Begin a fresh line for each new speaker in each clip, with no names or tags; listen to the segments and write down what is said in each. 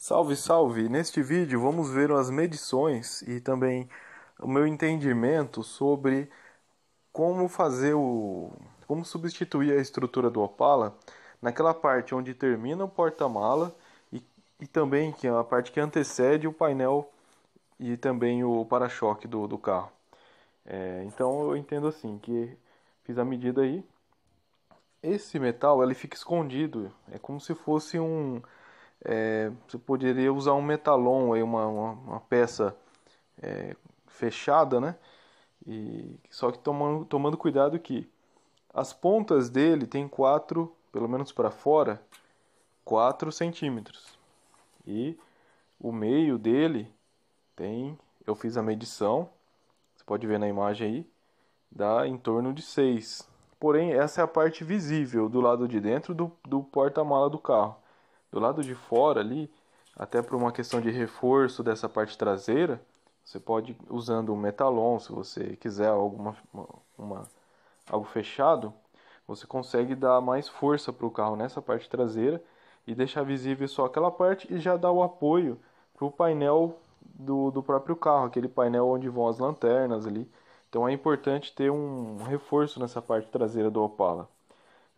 Salve, salve! Neste vídeo vamos ver as medições e também o meu entendimento sobre como fazer o como substituir a estrutura do Opala naquela parte onde termina o porta-mala e, e também que é a parte que antecede o painel e também o para-choque do, do carro. É, então eu entendo assim que fiz a medida aí. Esse metal ele fica escondido, é como se fosse um é, você poderia usar um metalon, aí uma, uma, uma peça é, fechada, né? E, só que tomando, tomando cuidado que as pontas dele tem quatro, pelo menos para fora, 4 centímetros. E o meio dele tem, eu fiz a medição, você pode ver na imagem aí, dá em torno de 6. Porém, essa é a parte visível do lado de dentro do, do porta-mala do carro do lado de fora ali, até por uma questão de reforço dessa parte traseira, você pode usando um metalon, se você quiser alguma uma, algo fechado, você consegue dar mais força para o carro nessa parte traseira e deixar visível só aquela parte e já dar o apoio para o painel do, do próprio carro, aquele painel onde vão as lanternas ali. Então é importante ter um reforço nessa parte traseira do Opala.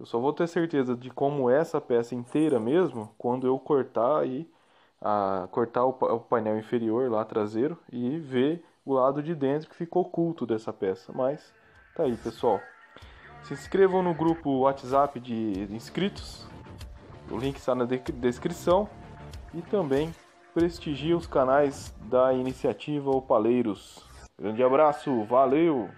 Eu só vou ter certeza de como é essa peça inteira mesmo quando eu cortar aí a cortar o, o painel inferior lá traseiro e ver o lado de dentro que ficou oculto dessa peça. Mas tá aí, pessoal. Se inscrevam no grupo WhatsApp de inscritos. O link está na de descrição e também prestigie os canais da iniciativa Opaleiros. Grande abraço, valeu!